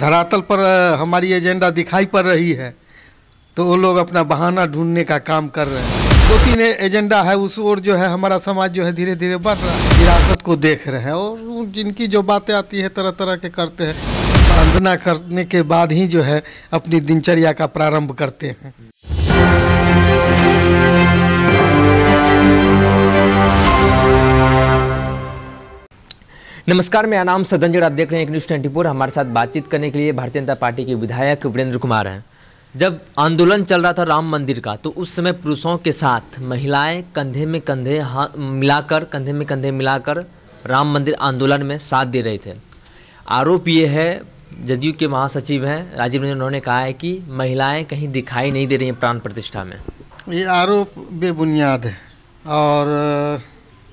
धरातल पर हमारी एजेंडा दिखाई पड़ रही है तो वो लोग अपना बहाना ढूंढने का काम कर रहे हैं दो तीन एजेंडा है उस ओर जो है हमारा समाज जो है धीरे धीरे बढ़ रहा है विरासत को देख रहे हैं और जिनकी जो बातें आती है तरह तरह के करते हैं वंदना करने के बाद ही जो है अपनी दिनचर्या का प्रारंभ करते हैं नमस्कार मैं नाम सदन आप देख रहे हैं एक न्यूज़ ट्वेंटी फोर हमारे साथ बातचीत करने के लिए भारतीय जनता पार्टी के विधायक वीरेंद्र कुमार हैं जब आंदोलन चल रहा था राम मंदिर का तो उस समय पुरुषों के साथ महिलाएं कंधे में कंधे मिलाकर कंधे में कंधे मिलाकर राम मंदिर आंदोलन में साथ दे रहे थे आरोप ये है जदयू के महासचिव हैं राजीव रंजन उन्होंने कहा है कि महिलाएं कहीं दिखाई नहीं दे रही हैं प्राण प्रतिष्ठा में ये आरोप बेबुनियाद है और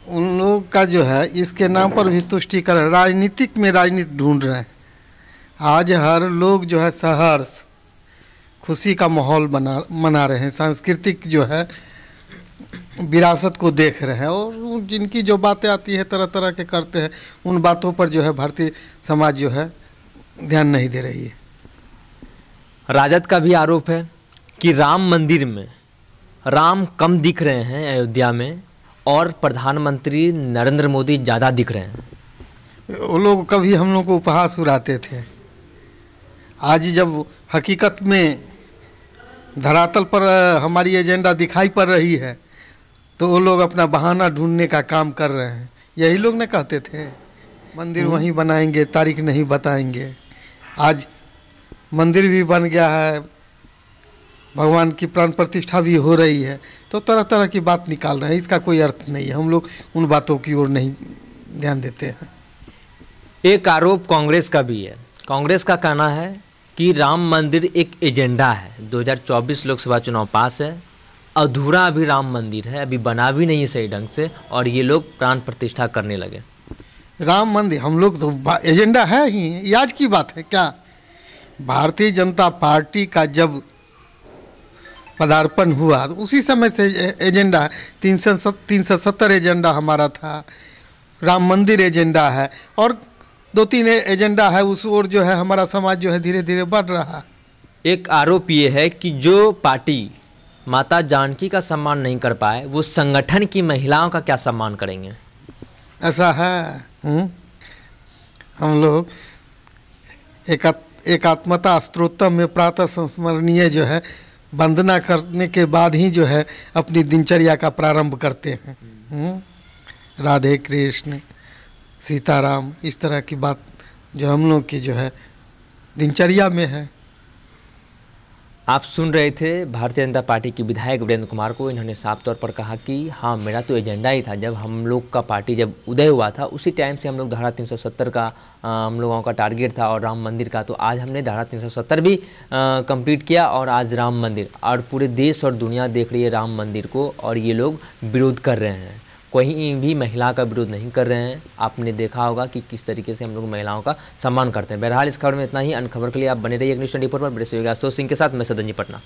उन लोग का जो है इसके नाम पर भी तुष्टिकरण राजनीतिक में राजनीति ढूंढ रहे हैं आज हर लोग जो है सहर्ष खुशी का माहौल बना मना रहे हैं सांस्कृतिक जो है विरासत को देख रहे हैं और जिनकी जो बातें आती है तरह तरह के करते हैं उन बातों पर जो है भारतीय समाज जो है ध्यान नहीं दे रही है राजद का भी आरोप है कि राम मंदिर में राम कम दिख रहे हैं अयोध्या में और प्रधानमंत्री नरेंद्र मोदी ज़्यादा दिख रहे हैं वो लोग कभी हम लोग को उपहास उड़ाते थे आज जब हकीकत में धरातल पर हमारी एजेंडा दिखाई पड़ रही है तो वो लोग अपना बहाना ढूंढने का काम कर रहे हैं यही लोग ने कहते थे मंदिर हम्म। वहीं बनाएंगे तारीख नहीं बताएंगे आज मंदिर भी बन गया है भगवान की प्राण प्रतिष्ठा भी हो रही है तो तरह तरह की बात निकाल रहे हैं इसका कोई अर्थ नहीं है हम लोग उन बातों की ओर नहीं ध्यान देते हैं एक आरोप कांग्रेस का भी है कांग्रेस का कहना है कि राम मंदिर एक एजेंडा है 2024 लोकसभा चुनाव पास है अधूरा अभी राम मंदिर है अभी बना भी नहीं सही ढंग से और ये लोग प्राण प्रतिष्ठा करने लगे राम मंदिर हम लोग तो एजेंडा है ही आज की बात है क्या भारतीय जनता पार्टी का जब पदार्पण हुआ तो उसी समय से एजेंडा तीन सौ तीन सौ सत्तर एजेंडा हमारा था राम मंदिर एजेंडा है और दो तीन एजेंडा है उस ओर जो है हमारा समाज जो है धीरे धीरे बढ़ रहा एक आरोप ये है कि जो पार्टी माता जानकी का सम्मान नहीं कर पाए वो संगठन की महिलाओं का क्या सम्मान करेंगे ऐसा है हुँ? हम्म। हम लोग एकात्मता एक स्त्रोतम में प्रातः संस्मरणीय जो है वंदना करने के बाद ही जो है अपनी दिनचर्या का प्रारंभ करते हैं हम्म। राधे कृष्ण सीताराम इस तरह की बात जो हम लोग की जो है दिनचर्या में है आप सुन रहे थे भारतीय जनता पार्टी के विधायक वीरेंद्र कुमार को इन्होंने साफ तौर पर कहा कि हाँ मेरा तो एजेंडा ही था जब हम लोग का पार्टी जब उदय हुआ था उसी टाइम से हम लोग धारा 370 का आ, हम लोगों का टारगेट था और राम मंदिर का तो आज हमने धारा 370 भी कंप्लीट किया और आज राम मंदिर और पूरे देश और दुनिया देख रही है राम मंदिर को और ये लोग विरोध कर रहे हैं कोई भी महिला का विरोध नहीं कर रहे हैं आपने देखा होगा कि किस तरीके से हम लोग महिलाओं का सम्मान करते हैं बहरहाल इस खबर में इतना ही अन खबर के लिए आप बने रहिए अग्निश ट्वेंटी पर ब्रेस आशुतोष सिंह के साथ मैं सदन जी पटना